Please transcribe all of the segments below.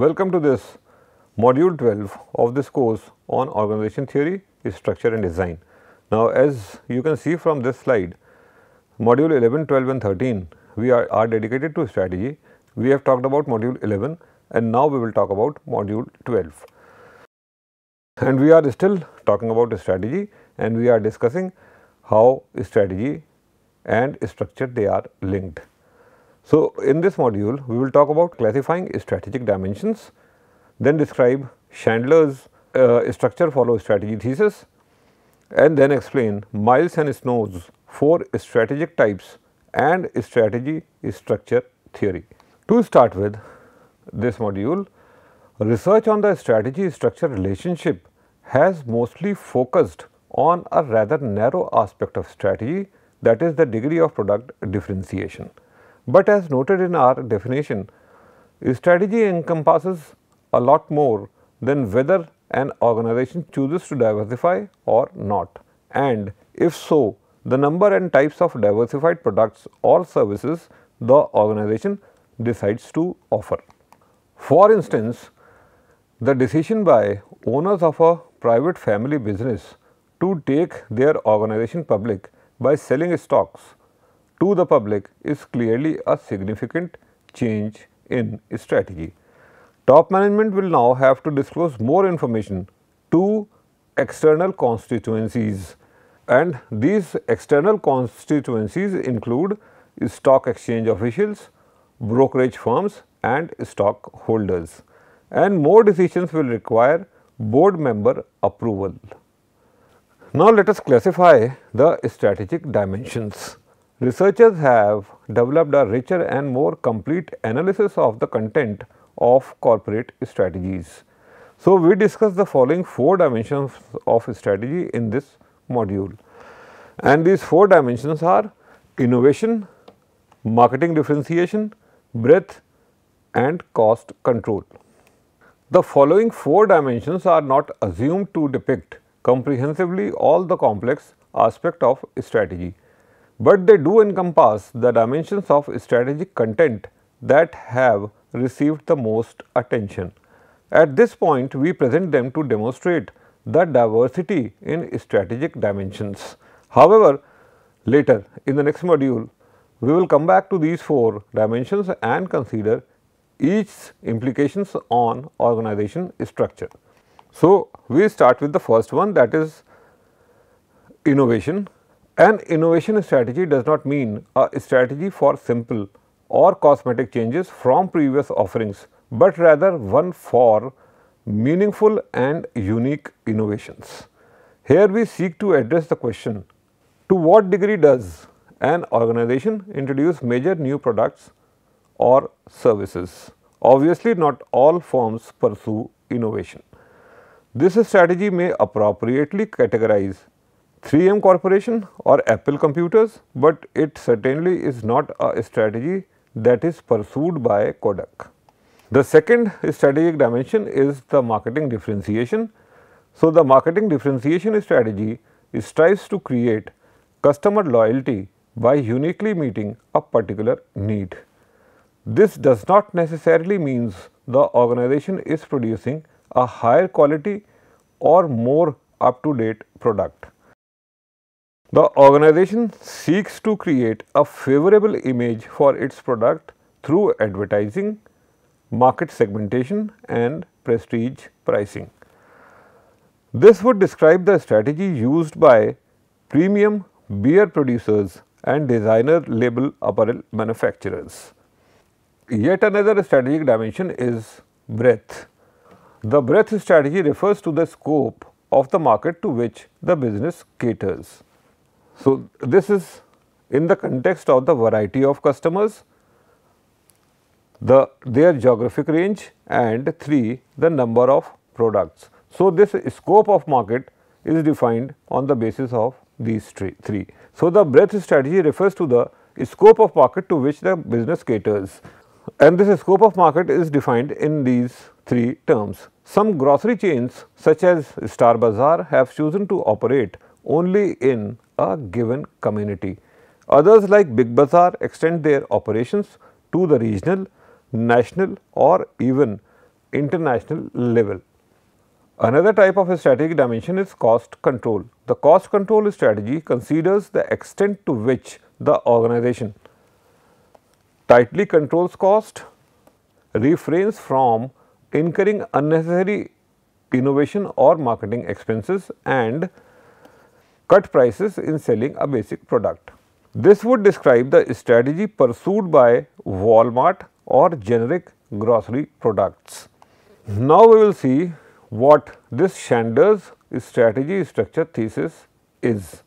Welcome to this module 12 of this course on organization theory, structure and design. Now, as you can see from this slide, module 11, 12 and 13 we are, are dedicated to strategy. We have talked about module 11 and now we will talk about module 12. And we are still talking about strategy and we are discussing how strategy and structure they are linked. So, in this module, we will talk about classifying strategic dimensions, then describe Chandler's uh, structure follow strategy thesis, and then explain Miles and Snow's four strategic types and strategy structure theory. To start with this module, research on the strategy structure relationship has mostly focused on a rather narrow aspect of strategy that is the degree of product differentiation. But as noted in our definition, strategy encompasses a lot more than whether an organization chooses to diversify or not. And if so, the number and types of diversified products or services the organization decides to offer. For instance, the decision by owners of a private family business to take their organization public by selling stocks to the public is clearly a significant change in strategy. Top management will now have to disclose more information to external constituencies and these external constituencies include stock exchange officials, brokerage firms and stockholders and more decisions will require board member approval. Now, let us classify the strategic dimensions. Researchers have developed a richer and more complete analysis of the content of corporate strategies. So, we discuss the following four dimensions of strategy in this module and these four dimensions are innovation, marketing differentiation, breadth and cost control. The following four dimensions are not assumed to depict comprehensively all the complex aspect of strategy but they do encompass the dimensions of strategic content that have received the most attention. At this point, we present them to demonstrate the diversity in strategic dimensions. However, later in the next module, we will come back to these four dimensions and consider each implications on organization structure. So, we start with the first one that is innovation an innovation strategy does not mean a strategy for simple or cosmetic changes from previous offerings, but rather one for meaningful and unique innovations. Here we seek to address the question, to what degree does an organization introduce major new products or services? Obviously, not all firms pursue innovation. This strategy may appropriately categorize 3M Corporation or Apple Computers, but it certainly is not a strategy that is pursued by Kodak. The second strategic dimension is the marketing differentiation. So, the marketing differentiation strategy strives to create customer loyalty by uniquely meeting a particular need. This does not necessarily means the organization is producing a higher quality or more up to date product. The organization seeks to create a favorable image for its product through advertising, market segmentation and prestige pricing. This would describe the strategy used by premium beer producers and designer label apparel manufacturers. Yet another strategic dimension is breadth. The breadth strategy refers to the scope of the market to which the business caters. So, this is in the context of the variety of customers, the their geographic range and 3 the number of products. So, this scope of market is defined on the basis of these three. So, the breadth strategy refers to the scope of market to which the business caters and this scope of market is defined in these three terms. Some grocery chains such as Star Bazaar have chosen to operate only in a given community. Others like Big Bazaar extend their operations to the regional, national or even international level. Another type of strategic dimension is cost control. The cost control strategy considers the extent to which the organization tightly controls cost, refrains from incurring unnecessary innovation or marketing expenses and cut prices in selling a basic product. This would describe the strategy pursued by Walmart or generic grocery products. Now, we will see what this Shander's strategy structure thesis is.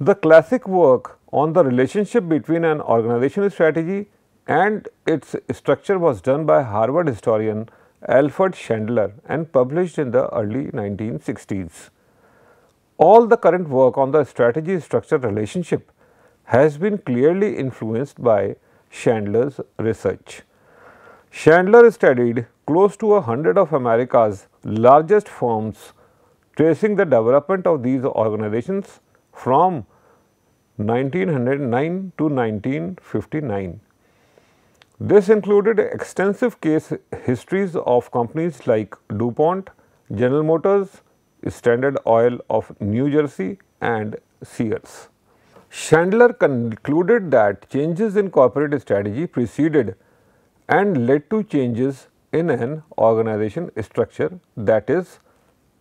The classic work on the relationship between an organizational strategy and its structure was done by Harvard historian Alfred Chandler and published in the early 1960s. All the current work on the strategy structure relationship has been clearly influenced by Chandler's research. Chandler studied close to a hundred of America's largest firms tracing the development of these organizations from 1909 to 1959. This included extensive case histories of companies like DuPont, General Motors, Standard Oil of New Jersey and Sears. Chandler concluded that changes in corporate strategy preceded and led to changes in an organization structure that is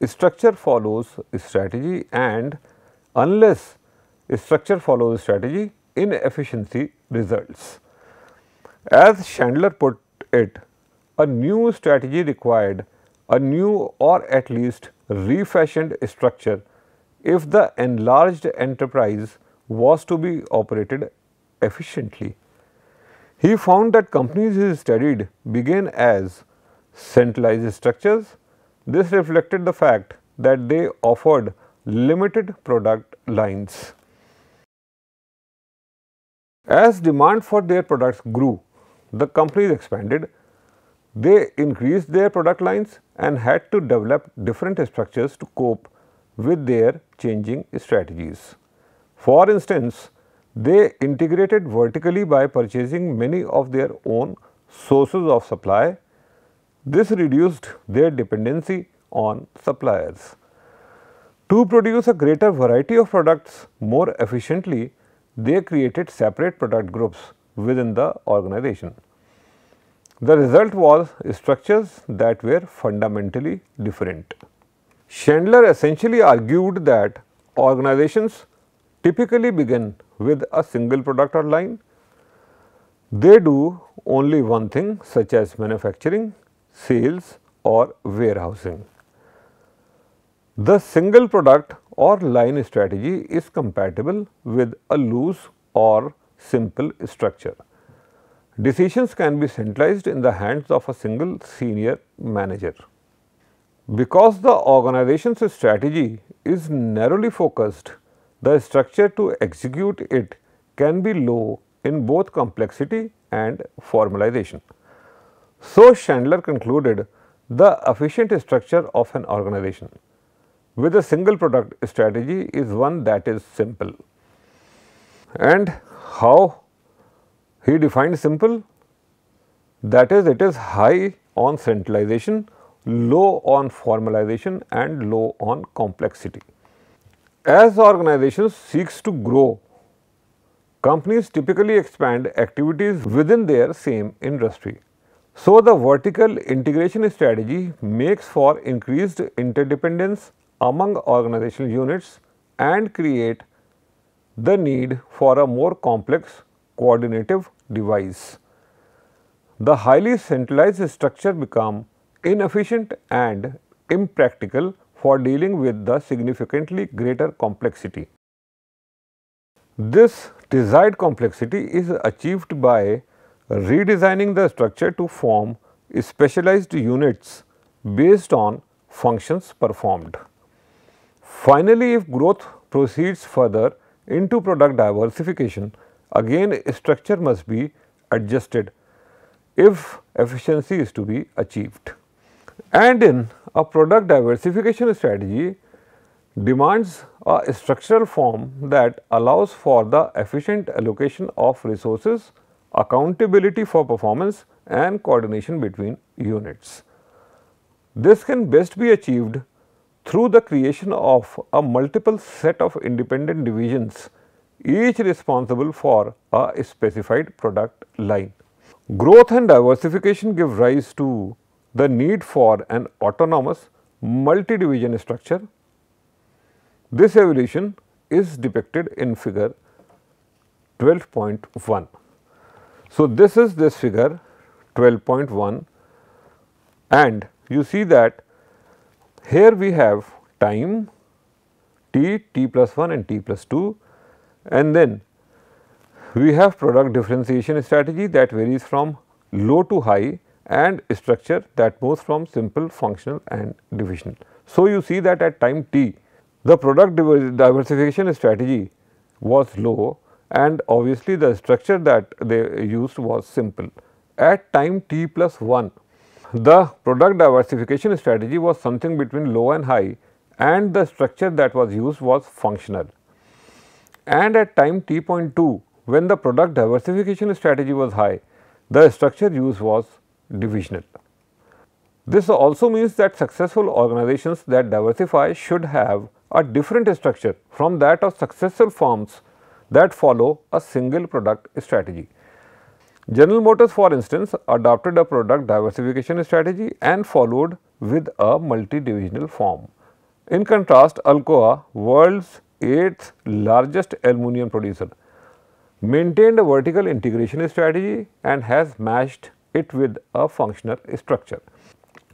structure follows strategy and unless structure follows strategy inefficiency results. As Chandler put it, a new strategy required a new or at least refashioned structure if the enlarged enterprise was to be operated efficiently. He found that companies he studied began as centralized structures. This reflected the fact that they offered limited product lines. As demand for their products grew, the companies expanded they increased their product lines and had to develop different structures to cope with their changing strategies. For instance, they integrated vertically by purchasing many of their own sources of supply. This reduced their dependency on suppliers. To produce a greater variety of products more efficiently, they created separate product groups within the organization. The result was structures that were fundamentally different. Chandler essentially argued that organizations typically begin with a single product or line. They do only one thing such as manufacturing, sales or warehousing. The single product or line strategy is compatible with a loose or simple structure. Decisions can be centralized in the hands of a single senior manager. Because the organization's strategy is narrowly focused, the structure to execute it can be low in both complexity and formalization. So, Chandler concluded the efficient structure of an organization with a single product strategy is one that is simple. And how he defined simple that is it is high on centralization, low on formalization and low on complexity. As organizations seeks to grow, companies typically expand activities within their same industry. So, the vertical integration strategy makes for increased interdependence among organizational units and create the need for a more complex coordinative device. The highly centralized structure become inefficient and impractical for dealing with the significantly greater complexity. This desired complexity is achieved by redesigning the structure to form specialized units based on functions performed. Finally, if growth proceeds further into product diversification, Again structure must be adjusted if efficiency is to be achieved. And in a product diversification strategy demands a structural form that allows for the efficient allocation of resources, accountability for performance and coordination between units. This can best be achieved through the creation of a multiple set of independent divisions each responsible for a specified product line. Growth and diversification give rise to the need for an autonomous multi-division structure. This evolution is depicted in figure 12.1. So, this is this figure 12.1 and you see that here we have time t, t plus 1 and t plus 2 and then we have product differentiation strategy that varies from low to high and structure that moves from simple, functional and divisional. So, you see that at time t, the product diversification strategy was low and obviously the structure that they used was simple. At time t plus 1, the product diversification strategy was something between low and high and the structure that was used was functional and at time t.2 when the product diversification strategy was high, the structure used was divisional. This also means that successful organizations that diversify should have a different structure from that of successful firms that follow a single product strategy. General Motors for instance adopted a product diversification strategy and followed with a multi-divisional form. In contrast, Alcoa, world's eighth largest aluminum producer, maintained a vertical integration strategy and has matched it with a functional structure.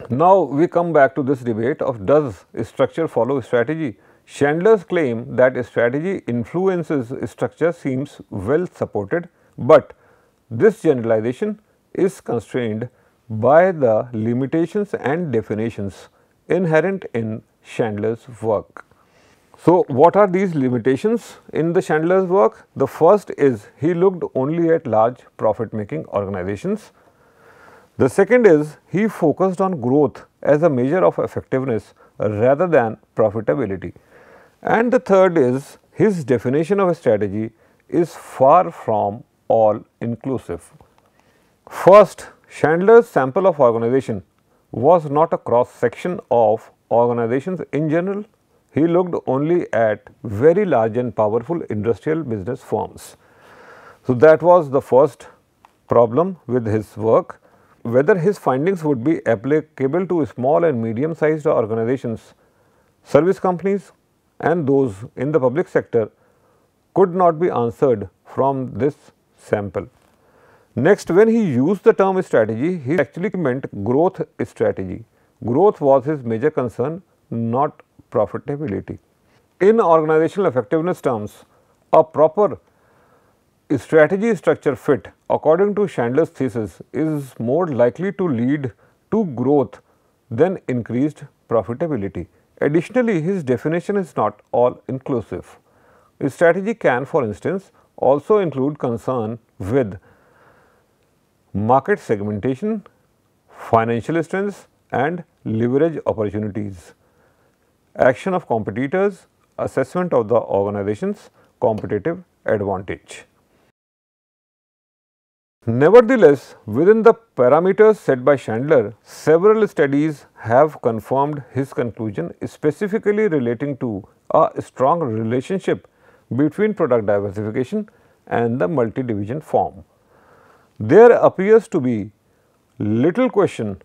Now, we come back to this debate of does structure follow strategy? Chandler's claim that strategy influences structure seems well supported, but this generalization is constrained by the limitations and definitions inherent in Chandler's work. So, what are these limitations in the Chandler's work? The first is he looked only at large profit making organizations. The second is he focused on growth as a measure of effectiveness rather than profitability. And the third is his definition of a strategy is far from all inclusive. First, Chandler's sample of organization was not a cross section of organizations in general, he looked only at very large and powerful industrial business firms. So, that was the first problem with his work. Whether his findings would be applicable to small and medium sized organizations, service companies and those in the public sector could not be answered from this sample. Next, when he used the term strategy, he actually meant growth strategy. Growth was his major concern, not profitability. In organizational effectiveness terms, a proper strategy structure fit according to Chandler's thesis is more likely to lead to growth than increased profitability. Additionally, his definition is not all inclusive. A strategy can for instance also include concern with market segmentation, financial strengths and leverage opportunities action of competitors, assessment of the organization's competitive advantage. Nevertheless, within the parameters set by Chandler, several studies have confirmed his conclusion specifically relating to a strong relationship between product diversification and the multi-division form. There appears to be little question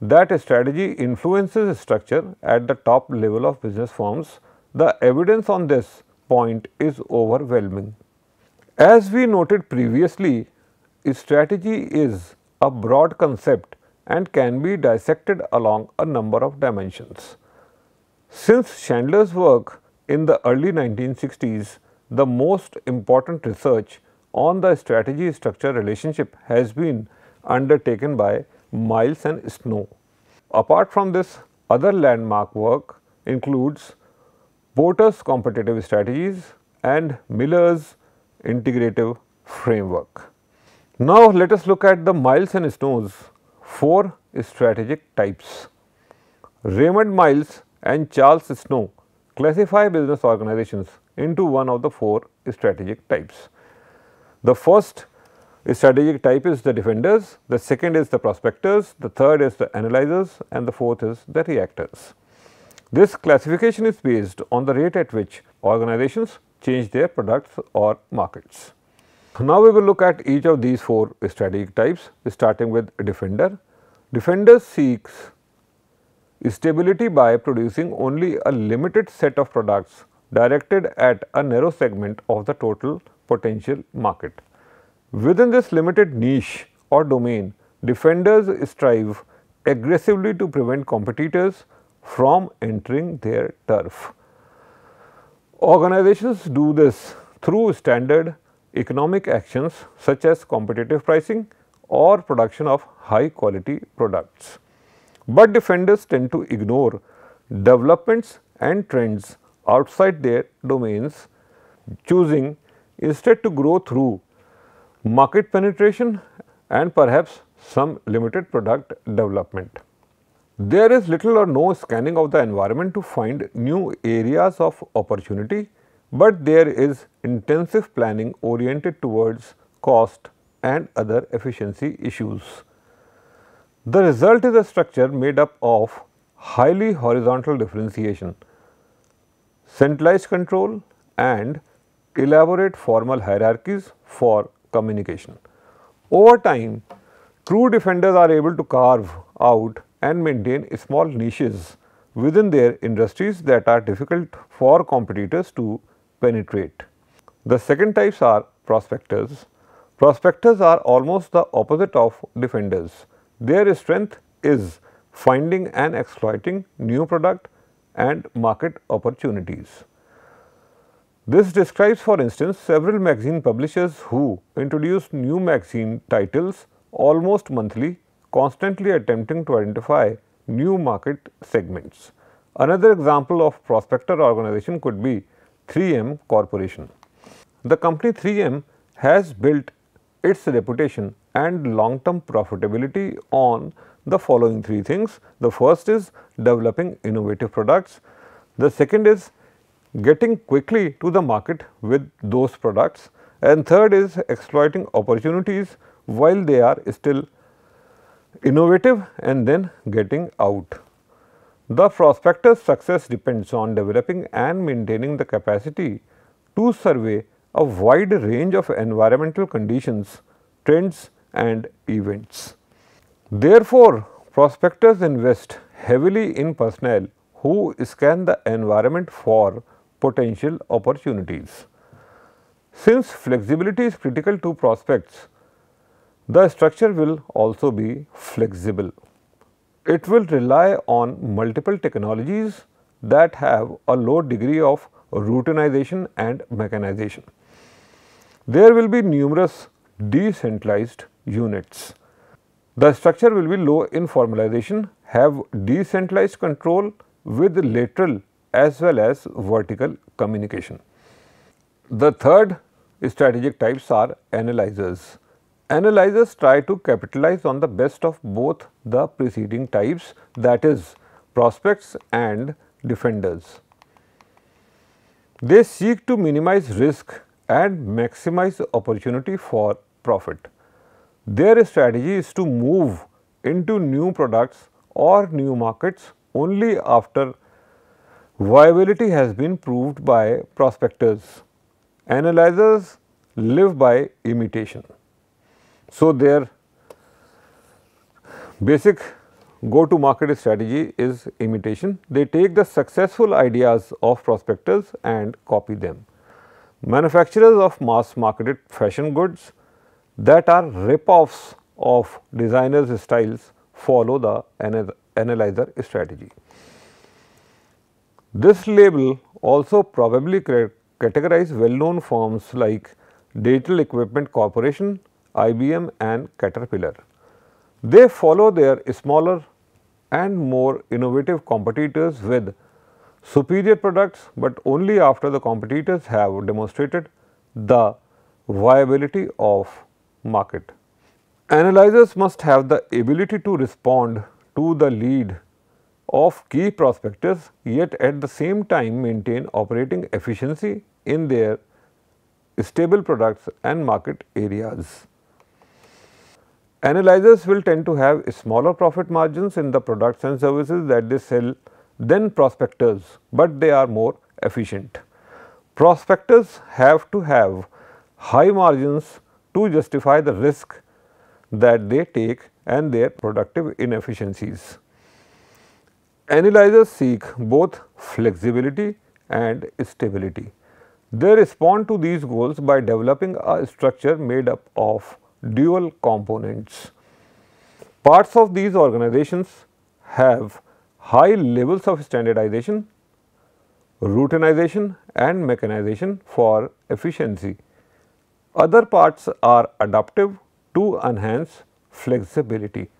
that strategy influences structure at the top level of business firms, the evidence on this point is overwhelming. As we noted previously, strategy is a broad concept and can be dissected along a number of dimensions. Since Chandler's work in the early 1960s, the most important research on the strategy structure relationship has been undertaken by miles and snow. Apart from this, other landmark work includes Porter's competitive strategies and Miller's integrative framework. Now, let us look at the Miles and Snow's four strategic types. Raymond Miles and Charles Snow classify business organizations into one of the four strategic types. The first the strategic type is the defenders, the second is the prospectors, the third is the analyzers and the fourth is the reactors. This classification is based on the rate at which organizations change their products or markets. Now, we will look at each of these four strategic types starting with defender. Defender seeks stability by producing only a limited set of products directed at a narrow segment of the total potential market. Within this limited niche or domain, defenders strive aggressively to prevent competitors from entering their turf. Organizations do this through standard economic actions such as competitive pricing or production of high quality products. But defenders tend to ignore developments and trends outside their domains, choosing instead to grow through market penetration and perhaps some limited product development. There is little or no scanning of the environment to find new areas of opportunity, but there is intensive planning oriented towards cost and other efficiency issues. The result is a structure made up of highly horizontal differentiation, centralized control and elaborate formal hierarchies for communication. Over time, true defenders are able to carve out and maintain small niches within their industries that are difficult for competitors to penetrate. The second types are prospectors. Prospectors are almost the opposite of defenders. Their strength is finding and exploiting new product and market opportunities. This describes for instance several magazine publishers who introduced new magazine titles almost monthly, constantly attempting to identify new market segments. Another example of prospector organization could be 3M Corporation. The company 3M has built its reputation and long term profitability on the following three things. The first is developing innovative products, the second is getting quickly to the market with those products and third is exploiting opportunities while they are still innovative and then getting out. The prospector's success depends on developing and maintaining the capacity to survey a wide range of environmental conditions, trends and events. Therefore, prospectors invest heavily in personnel who scan the environment for potential opportunities. Since flexibility is critical to prospects, the structure will also be flexible. It will rely on multiple technologies that have a low degree of routinization and mechanization. There will be numerous decentralized units. The structure will be low in formalization, have decentralized control with lateral as well as vertical communication. The third strategic types are analyzers. Analyzers try to capitalize on the best of both the preceding types that is prospects and defenders. They seek to minimize risk and maximize opportunity for profit. Their strategy is to move into new products or new markets only after Viability has been proved by prospectors. Analyzers live by imitation. So, their basic go to market strategy is imitation. They take the successful ideas of prospectors and copy them. Manufacturers of mass marketed fashion goods that are rip-offs of designers styles follow the analyzer strategy. This label also probably categorize well-known firms like Digital Equipment Corporation, IBM and Caterpillar. They follow their smaller and more innovative competitors with superior products, but only after the competitors have demonstrated the viability of market. Analyzers must have the ability to respond to the lead of key prospectors yet at the same time maintain operating efficiency in their stable products and market areas. Analyzers will tend to have smaller profit margins in the products and services that they sell than prospectors, but they are more efficient. Prospectors have to have high margins to justify the risk that they take and their productive inefficiencies. Analyzers seek both flexibility and stability. They respond to these goals by developing a structure made up of dual components. Parts of these organizations have high levels of standardization, routinization and mechanization for efficiency. Other parts are adaptive to enhance flexibility.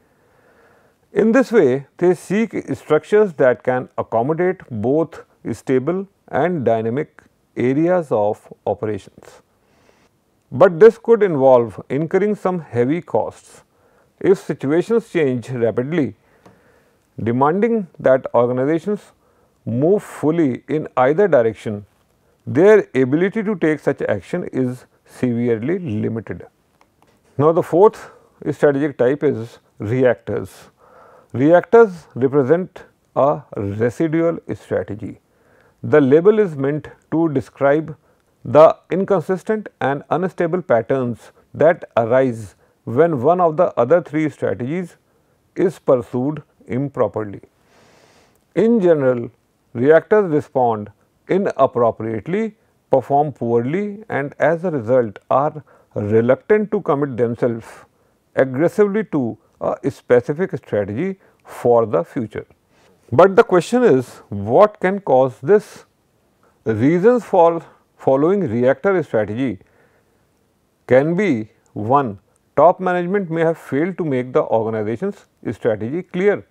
In this way, they seek structures that can accommodate both stable and dynamic areas of operations. But this could involve incurring some heavy costs if situations change rapidly, demanding that organizations move fully in either direction, their ability to take such action is severely limited. Now, the fourth strategic type is reactors. Reactors represent a residual strategy. The label is meant to describe the inconsistent and unstable patterns that arise when one of the other three strategies is pursued improperly. In general, reactors respond inappropriately, perform poorly and as a result are reluctant to commit themselves aggressively to a specific strategy for the future. But the question is what can cause this? reasons for following reactor strategy can be one top management may have failed to make the organization's strategy clear.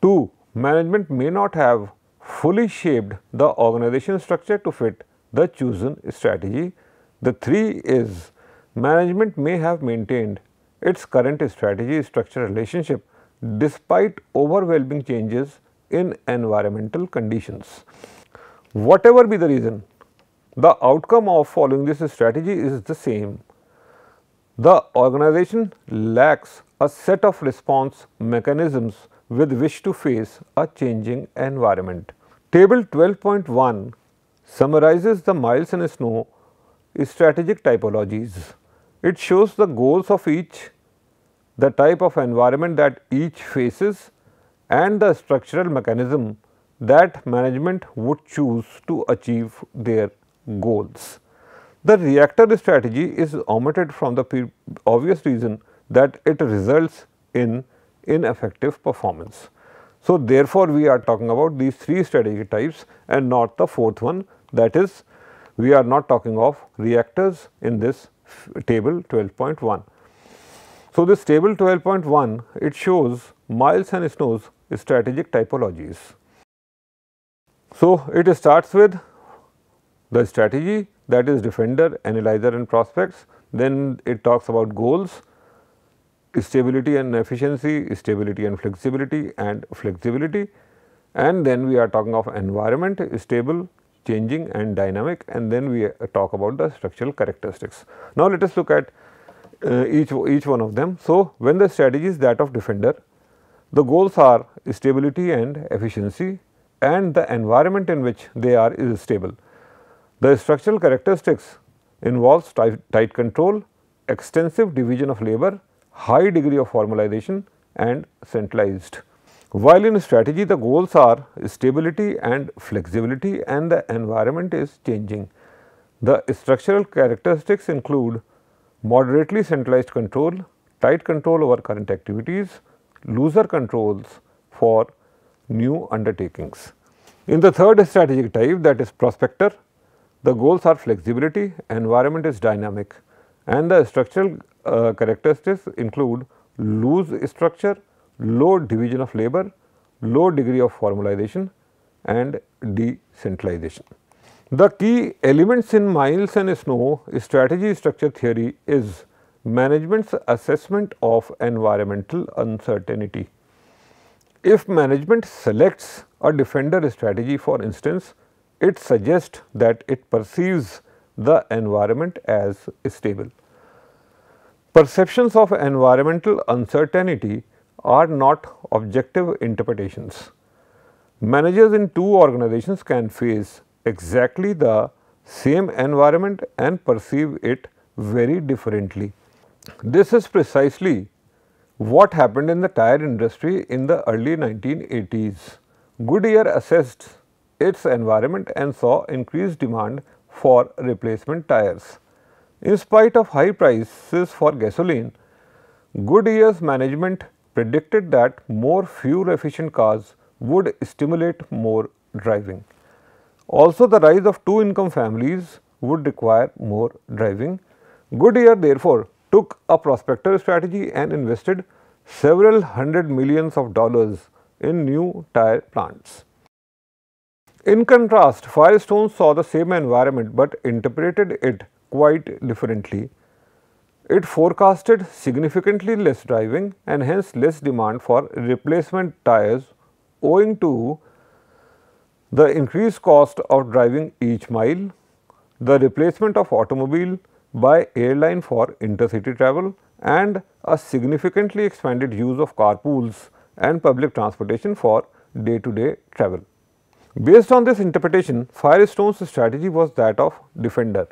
2. Management may not have fully shaped the organization structure to fit the chosen strategy. The 3 is management may have maintained its current strategy structure relationship despite overwhelming changes in environmental conditions. Whatever be the reason, the outcome of following this strategy is the same. The organization lacks a set of response mechanisms with which to face a changing environment. Table 12.1 summarizes the Miles and Snow strategic typologies. It shows the goals of each the type of environment that each faces and the structural mechanism that management would choose to achieve their goals. The reactor strategy is omitted from the obvious reason that it results in ineffective performance. So, therefore, we are talking about these three strategy types and not the fourth one that is we are not talking of reactors in this table 12.1. So, this table 12.1 it shows Miles and Snow's strategic typologies. So, it starts with the strategy that is defender, analyzer and prospects. Then it talks about goals, stability and efficiency, stability and flexibility and flexibility. And then we are talking of environment, stable, changing and dynamic and then we talk about the structural characteristics. Now, let us look at uh, each, each one of them. So, when the strategy is that of defender, the goals are stability and efficiency and the environment in which they are is stable. The structural characteristics involves tight, tight control, extensive division of labor, high degree of formalization and centralized. While in strategy the goals are stability and flexibility and the environment is changing. The structural characteristics include moderately centralized control, tight control over current activities, looser controls for new undertakings. In the third strategic type that is prospector, the goals are flexibility, environment is dynamic and the structural uh, characteristics include loose structure, low division of labor, low degree of formalization and decentralization. The key elements in Miles and Snow strategy structure theory is management's assessment of environmental uncertainty. If management selects a defender strategy for instance, it suggests that it perceives the environment as stable. Perceptions of environmental uncertainty are not objective interpretations. Managers in two organizations can face exactly the same environment and perceive it very differently. This is precisely what happened in the tyre industry in the early 1980s. Goodyear assessed its environment and saw increased demand for replacement tyres. In spite of high prices for gasoline, Goodyear's management predicted that more fuel efficient cars would stimulate more driving. Also, the rise of two income families would require more driving. Goodyear therefore took a prospector strategy and invested several hundred millions of dollars in new tyre plants. In contrast, Firestone saw the same environment but interpreted it quite differently. It forecasted significantly less driving and hence less demand for replacement tyres owing to the increased cost of driving each mile, the replacement of automobile by airline for intercity travel and a significantly expanded use of carpools and public transportation for day-to-day travel. Based on this interpretation, Firestone's strategy was that of Defender.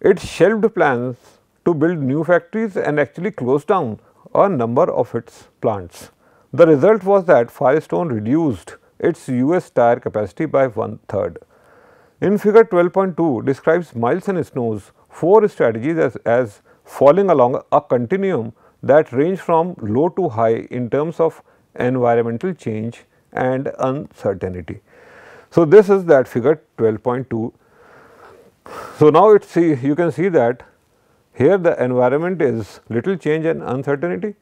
It shelved plans to build new factories and actually closed down a number of its plants. The result was that Firestone reduced its US tyre capacity by one third. In figure 12.2 describes Miles and Snow's four strategies as, as falling along a continuum that range from low to high in terms of environmental change and uncertainty. So, this is that figure 12.2. So, now it see you can see that here the environment is little change and uncertainty,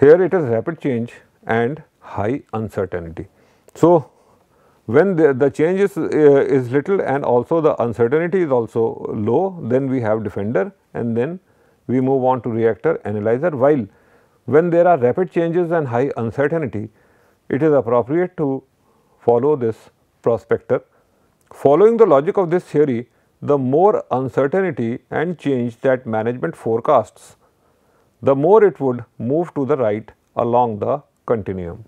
here it is rapid change and high uncertainty. So, when the, the change is, uh, is little and also the uncertainty is also low, then we have defender and then we move on to reactor analyzer. While when there are rapid changes and high uncertainty, it is appropriate to follow this prospector. Following the logic of this theory, the more uncertainty and change that management forecasts, the more it would move to the right along the continuum.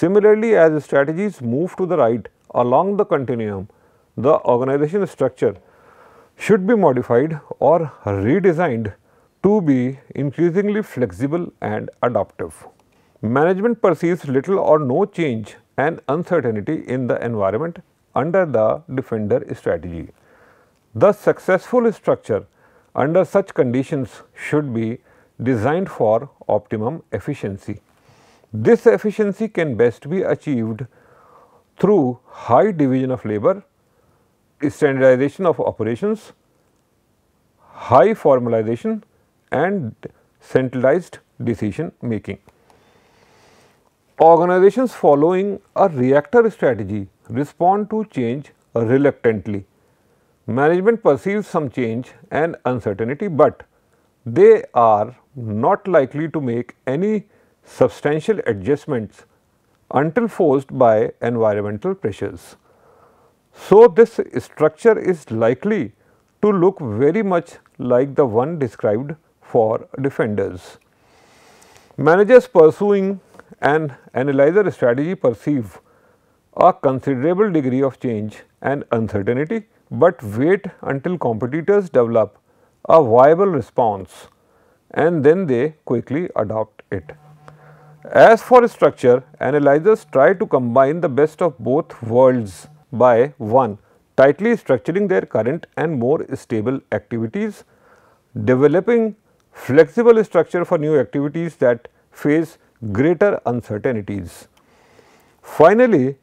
Similarly, as strategies move to the right along the continuum, the organization structure should be modified or redesigned to be increasingly flexible and adaptive. Management perceives little or no change and uncertainty in the environment under the defender strategy. The successful structure under such conditions should be designed for optimum efficiency. This efficiency can best be achieved through high division of labor, standardization of operations, high formalization and centralized decision making. Organizations following a reactor strategy respond to change reluctantly. Management perceives some change and uncertainty, but they are not likely to make any substantial adjustments until forced by environmental pressures. So, this structure is likely to look very much like the one described for defenders. Managers pursuing an analyzer strategy perceive a considerable degree of change and uncertainty, but wait until competitors develop a viable response and then they quickly adopt it. As for structure, analyzers try to combine the best of both worlds by 1. Tightly structuring their current and more stable activities, developing flexible structure for new activities that face greater uncertainties. Finally,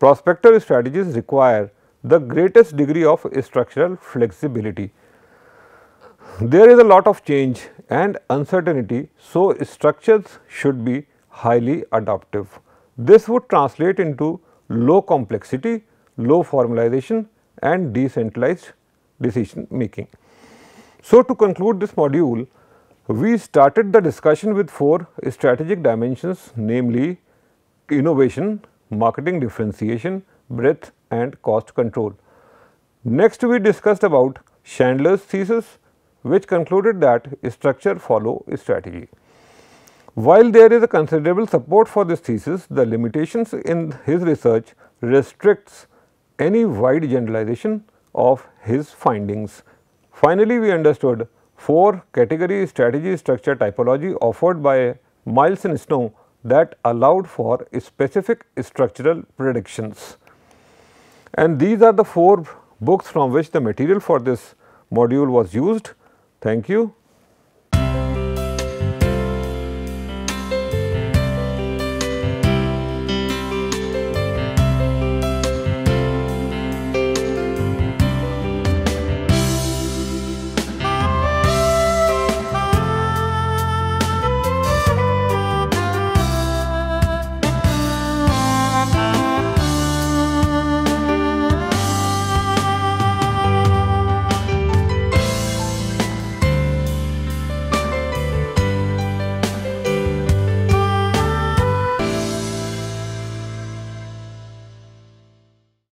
prospector strategies require the greatest degree of structural flexibility. There is a lot of change and uncertainty, so structures should be highly adaptive. This would translate into low complexity, low formalization and decentralized decision making. So, to conclude this module, we started the discussion with four strategic dimensions namely innovation, marketing differentiation, breadth and cost control. Next we discussed about Chandler's thesis which concluded that structure follow strategy. While there is a considerable support for this thesis, the limitations in his research restricts any wide generalization of his findings. Finally, we understood four category strategy structure typology offered by Miles and Snow that allowed for specific structural predictions. And these are the four books from which the material for this module was used. Thank you.